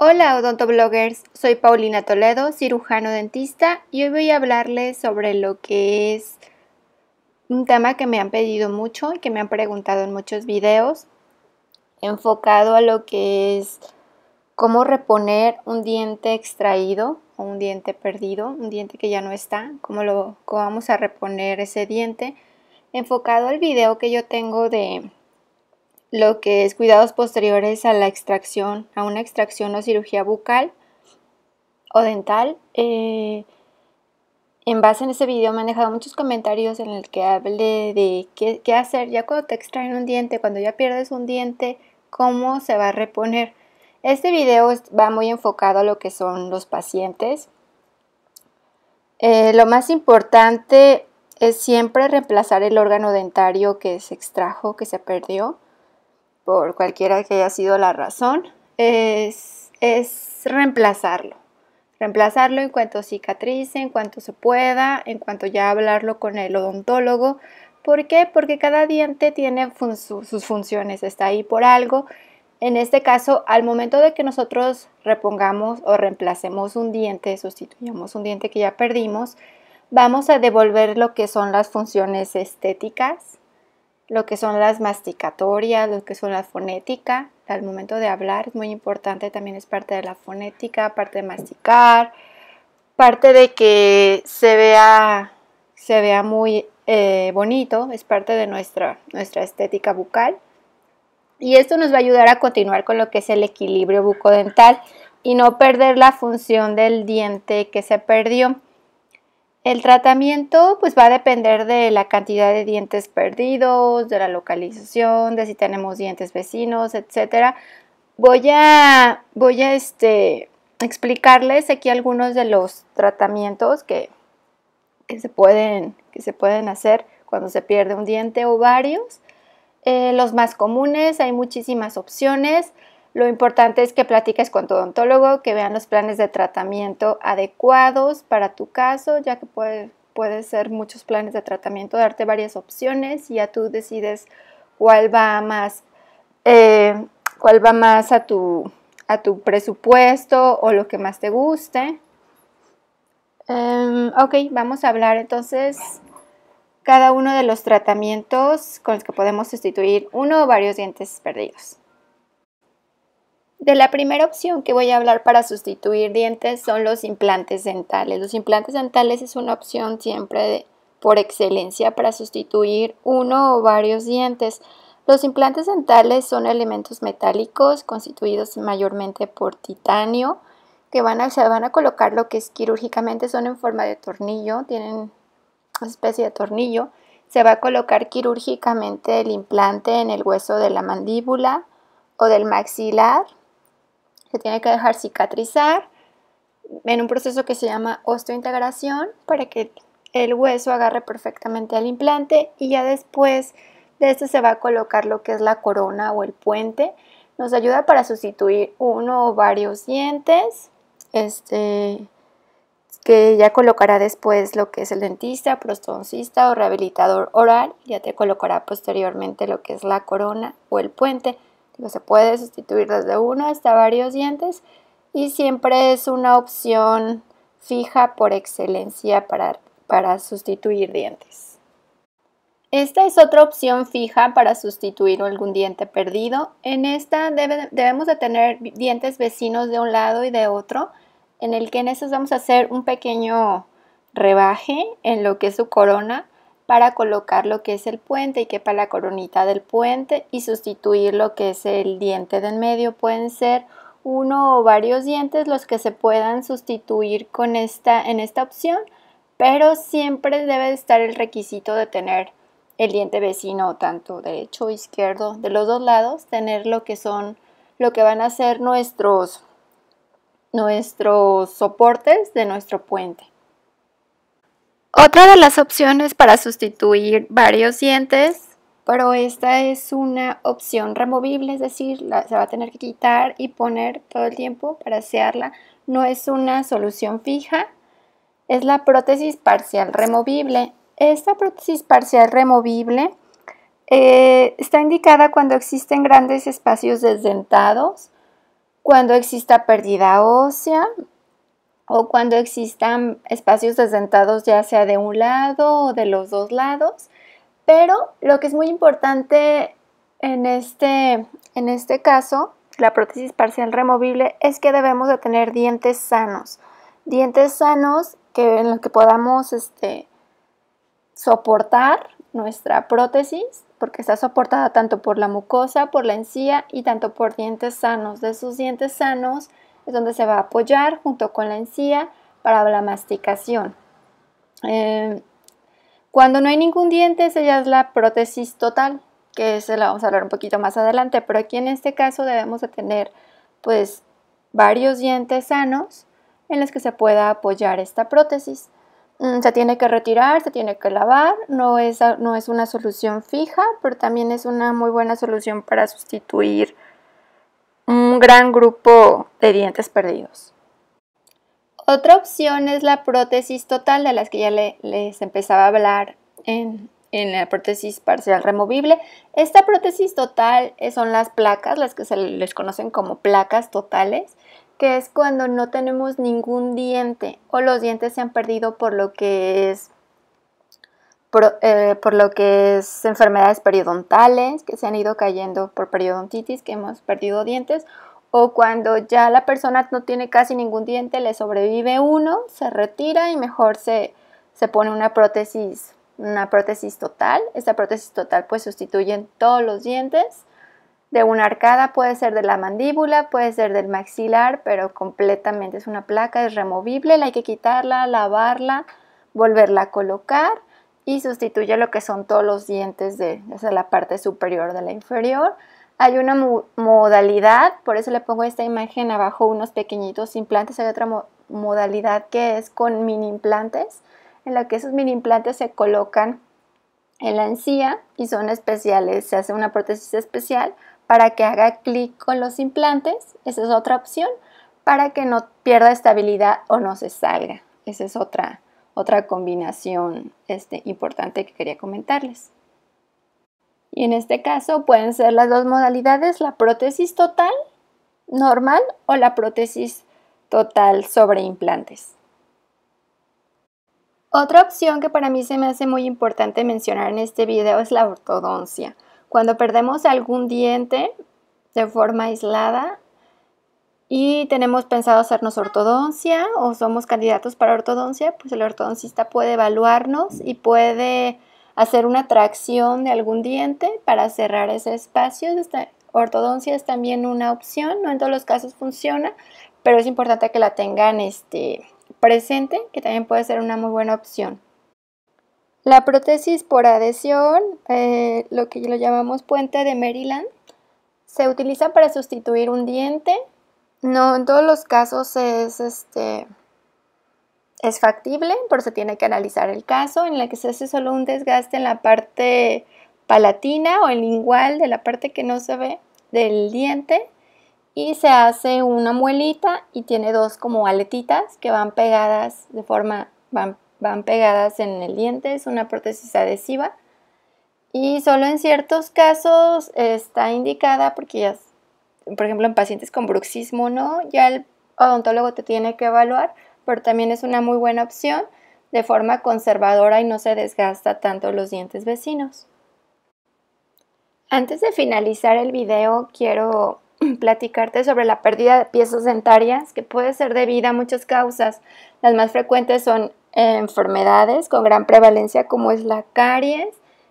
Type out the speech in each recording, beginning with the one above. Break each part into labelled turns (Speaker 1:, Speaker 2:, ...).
Speaker 1: Hola odontobloggers, soy Paulina Toledo, cirujano dentista y hoy voy a hablarles sobre lo que es un tema que me han pedido mucho y que me han preguntado en muchos videos, enfocado a lo que es cómo reponer un diente extraído o un diente perdido, un diente que ya no está, cómo, lo, vamos a reponer ese diente, enfocado al video que yo tengo de lo que es cuidados posteriores a la extracción, a una extracción o cirugía bucal o dental. Eh, en base a ese video me han dejado muchos comentarios en el que hable de qué, hacer ya cuando te extraen un diente, cuando ya pierdes un diente, cómo se va a reponer. Este video va muy enfocado a lo que son los pacientes. Eh, lo más importante es siempre reemplazar el órgano dentario que se extrajo, que se perdió por cualquiera que haya sido la razón, es, reemplazarlo. Reemplazarlo en cuanto cicatrice, en cuanto se pueda, en cuanto ya hablarlo con el odontólogo. ¿Por qué? Porque cada diente tiene sus funciones, está ahí por algo. En este caso, al momento de que nosotros repongamos o reemplacemos un diente, sustituyamos un diente que ya perdimos, vamos a devolver lo que son las funciones estéticas, lo que son las masticatorias, lo que son la fonética. Al momento de hablar es muy importante, también es parte de la fonética, parte de masticar, parte de que se vea, se vea muy eh, bonito, es parte de nuestra, nuestra estética bucal. Y esto nos va a ayudar a continuar con lo que es el equilibrio bucodental y no perder la función del diente que se perdió. El tratamiento pues va a depender de la cantidad de dientes perdidos, de la localización, de si tenemos dientes vecinos, etc. Voy a, voy a este, explicarles aquí algunos de los tratamientos que, se pueden, que se pueden hacer cuando se pierde un diente o varios. Eh, los más comunes, hay muchísimas opciones. Lo importante es que platiques con tu odontólogo, que vean los planes de tratamiento adecuados para tu caso, ya que puede, puede ser muchos planes de tratamiento, darte varias opciones y ya tú decides cuál va más, eh, cuál va más a tu, a tu presupuesto o lo que más te guste. Em, ok, vamos a hablar entonces cada uno de los tratamientos con los que podemos sustituir uno o varios dientes perdidos. De la primera opción que voy a hablar para sustituir dientes son los implantes dentales. Los implantes dentales es una opción siempre por excelencia para sustituir uno o varios dientes. Los implantes dentales son elementos metálicos constituidos mayormente por titanio que van se van a colocar lo que es quirúrgicamente son en forma de tornillo, tienen una especie de tornillo. Se va a colocar quirúrgicamente el implante en el hueso de la mandíbula o del maxilar se tiene que dejar cicatrizar en un proceso que se llama osteointegración para que el hueso agarre perfectamente al implante y ya después de esto se va a colocar lo que es la corona o el puente. Nos ayuda para sustituir uno o varios dientes, este, que ya colocará después lo que es el dentista, prostoncista o rehabilitador oral, ya te colocará posteriormente lo que es la corona o el puente se puede sustituir desde uno hasta varios dientes y siempre es una opción fija por excelencia para, para sustituir dientes. Esta es otra opción fija para sustituir algún diente perdido. En esta debemos de tener dientes vecinos de un lado y de otro, en el que en estos vamos a hacer un pequeño rebaje en lo que es su corona para colocar lo que es el puente y que para la coronita del puente y sustituir lo que es el diente del medio. Pueden ser uno o varios dientes los que se puedan sustituir con esta, en esta opción, pero siempre debe estar el requisito de tener el diente vecino, tanto derecho o izquierdo, de los dos lados, tener lo que son, lo que van a ser nuestros, nuestros soportes de nuestro puente. Otra de las opciones para sustituir varios dientes, pero esta es una opción removible, es decir, se va a tener que quitar y poner todo el tiempo para asearla. No es una solución fija, es la prótesis parcial removible. Esta prótesis parcial removible eh, está indicada cuando existen grandes espacios desdentados, cuando exista pérdida ósea, o cuando existan espacios desdentados ya sea de un lado o de los dos lados. Pero lo que es muy importante en este, este caso, la prótesis parcial removible, es que debemos de tener dientes sanos. Dientes sanos que, en los que podamos este, soportar nuestra prótesis, porque está soportada tanto por la mucosa, por la encía y tanto por dientes sanos. De sus dientes sanos es donde se va a apoyar junto con la encía para la masticación. Em, cuando no hay ningún diente, esa ya es la prótesis total, que se la vamos a hablar un poquito más adelante, pero aquí en este caso debemos de tener pues varios dientes sanos en los que se pueda apoyar esta prótesis. Mm, se tiene que retirar, se tiene que lavar, no es, no es una solución fija, pero también es una muy buena solución para sustituir un gran grupo de dientes perdidos. Otra opción es la prótesis total, de las que ya les empezaba a hablar en, en, la prótesis parcial removible. Esta prótesis total son las placas, las que se les conocen como placas totales, que es cuando no tenemos ningún diente o los dientes se han perdido por lo que es eh, por, lo que es enfermedades periodontales que se han ido cayendo por periodontitis, que hemos perdido dientes, o cuando ya la persona no tiene casi ningún diente, le sobrevive uno, se retira y mejor se, pone una prótesis, una prótesis total. Esta prótesis total pues sustituye en todos los dientes de una arcada, puede ser de la mandíbula, puede ser del maxilar, pero completamente es una placa, es removible, la hay que quitarla, lavarla, volverla a colocar y sustituye lo que son todos los dientes de la parte superior de la inferior. Hay una modalidad, por eso le pongo esta imagen abajo, unos pequeñitos implantes. Hay otra modalidad que es con mini implantes, en la que esos mini implantes se colocan en la encía y son especiales. Se hace una prótesis especial para que haga clic con los implantes. Esa es otra opción para que no pierda estabilidad o no se salga. Esa es otra otra combinación este, importante que quería comentarles. Y en este caso pueden ser las dos modalidades, la prótesis total normal o la prótesis total sobre implantes. Otra opción que para mí se me hace muy importante mencionar en este video es la ortodoncia. Cuando perdemos algún diente de forma aislada, y tenemos pensado hacernos ortodoncia o somos candidatos para ortodoncia, pues el ortodoncista puede evaluarnos y puede hacer una tracción de algún diente para cerrar ese espacio. Esta ortodoncia es también una opción, no en todos los casos funciona, pero es importante que la tengan este, presente, que también puede ser una muy buena opción. La prótesis por adhesión, eh, lo que lo llamamos puente de Maryland, se utiliza para sustituir un diente no, en todos los casos es este es factible, pero se tiene que analizar el caso en la que se hace solo un desgaste en la parte palatina o el lingual de la parte que no se ve del diente y se hace una muelita y tiene dos como aletitas que van pegadas de forma van, pegadas en el diente, es una prótesis adhesiva y solo en ciertos casos está indicada porque ya por ejemplo, en pacientes con bruxismo no, ya el odontólogo te tiene que evaluar, pero también es una muy buena opción de forma conservadora y no se desgasta tanto los dientes vecinos. Antes de finalizar el video, quiero platicarte sobre la pérdida de piezas dentarias que puede ser debida a muchas causas. Las más frecuentes son enfermedades con gran prevalencia como es la caries,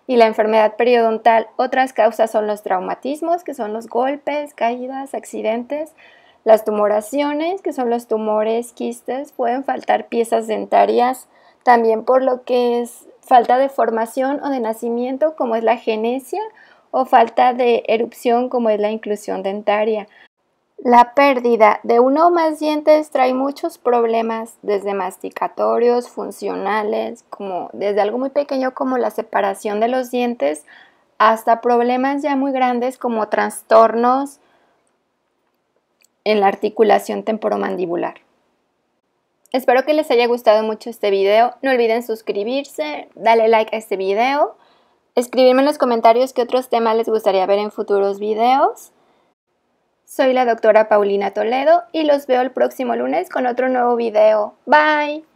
Speaker 1: y la enfermedad periodontal. Otras causas son los traumatismos, que son los golpes, caídas, accidentes, las tumoraciones, que son los tumores, quistes, pueden faltar piezas dentarias, también por lo que es falta de formación o de nacimiento, como es la genesia, o falta de erupción, como es la inclusión dentaria. La pérdida de uno o más dientes trae muchos problemas, desde masticatorios, funcionales, como desde algo muy pequeño como la separación de los dientes, hasta problemas ya muy grandes como trastornos en la articulación temporomandibular. Espero que les haya gustado mucho este video. No olviden suscribirse, darle like a este video, escribirme en los comentarios qué otros temas les gustaría ver en futuros videos. Soy la doctora Paulina Toledo y los veo el próximo lunes con otro nuevo video. Bye.